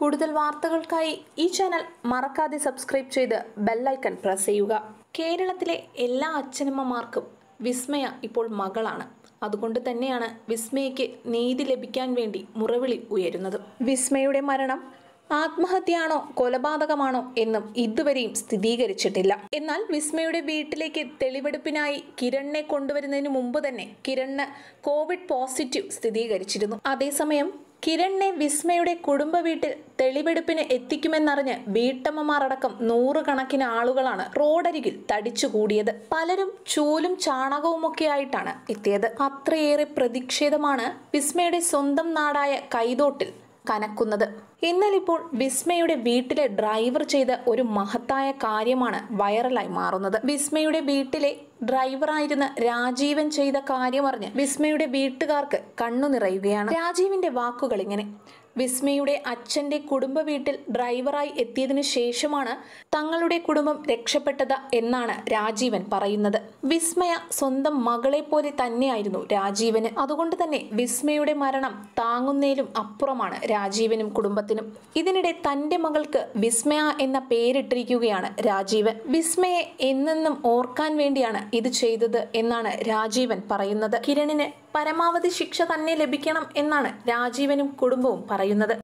കൂടുതൽ വാർത്തകൾക്കായി ഈ ചാനൽ മറക്കാതെ സബ്സ്ക്രൈബ് ചെയ്ത് ബെല്ലൈക്കൺ പ്രസ് ചെയ്യുക കേരളത്തിലെ എല്ലാ അച്ഛനമ്മമാർക്കും വിസ്മയ ഇപ്പോൾ മകളാണ് അതുകൊണ്ട് തന്നെയാണ് വിസ്മയയ്ക്ക് നീതി ലഭിക്കാൻ വേണ്ടി മുറവിളി ഉയരുന്നത് വിസ്മയുടെ മരണം ആത്മഹത്യയാണോ കൊലപാതകമാണോ എന്നും ഇതുവരെയും സ്ഥിരീകരിച്ചിട്ടില്ല എന്നാൽ വിസ്മയുടെ വീട്ടിലേക്ക് തെളിവെടുപ്പിനായി കിരണിനെ കൊണ്ടുവരുന്നതിന് മുമ്പ് തന്നെ കിരണ് കോവിഡ് പോസിറ്റീവ് സ്ഥിരീകരിച്ചിരുന്നു അതേസമയം കിരണിനെ വിസ്മയുടെ കുടുംബ വീട്ടിൽ തെളിവെടുപ്പിന് എത്തിക്കുമെന്നറിഞ്ഞ് വീട്ടമ്മമാരടക്കം നൂറുകണക്കിന് ആളുകളാണ് റോഡരികിൽ തടിച്ചുകൂടിയത് പലരും ചൂലും ചാണകവുമൊക്കെയായിട്ടാണ് എത്തിയത് അത്രയേറെ പ്രതിഷേധമാണ് വിസ്മയുടെ സ്വന്തം നാടായ കൈതോട്ടിൽ കനക്കുന്നത് എന്നാൽ ഇപ്പോൾ വിസ്മയുടെ വീട്ടിലെ ഡ്രൈവർ ചെയ്ത ഒരു മഹത്തായ കാര്യമാണ് വൈറലായി മാറുന്നത് വിസ്മയുടെ വീട്ടിലെ ഡ്രൈവറായിരുന്ന രാജീവൻ ചെയ്ത അറിഞ്ഞ് വിസ്മയുടെ വീട്ടുകാർക്ക് കണ്ണു നിറയുകയാണ് രാജീവിന്റെ വാക്കുകൾ ഇങ്ങനെ വിസ്മയുടെ അച്ഛന്റെ കുടുംബ വീട്ടിൽ ഡ്രൈവറായി എത്തിയതിനു ശേഷമാണ് തങ്ങളുടെ കുടുംബം രക്ഷപ്പെട്ടത് എന്നാണ് രാജീവൻ പറയുന്നത് വിസ്മയ സ്വന്തം മകളെ പോലെ തന്നെയായിരുന്നു രാജീവന് അതുകൊണ്ട് തന്നെ വിസ്മയുടെ മരണം താങ്ങുന്നതിലും അപ്പുറമാണ് രാജീവനും കുടുംബത്തിനും ഇതിനിടെ തന്റെ മകൾക്ക് വിസ്മയ എന്ന പേരിട്ടിരിക്കുകയാണ് രാജീവൻ വിസ്മയെ എന്നെന്നും ഓർക്കാൻ വേണ്ടിയാണ് ഇത് ചെയ്തത് എന്നാണ് രാജീവൻ പറയുന്നത് കിരണിന് പരമാവധി ശിക്ഷ തന്നെ ലഭിക്കണം എന്നാണ് രാജീവനും കുടുംബവും പറയുന്നത്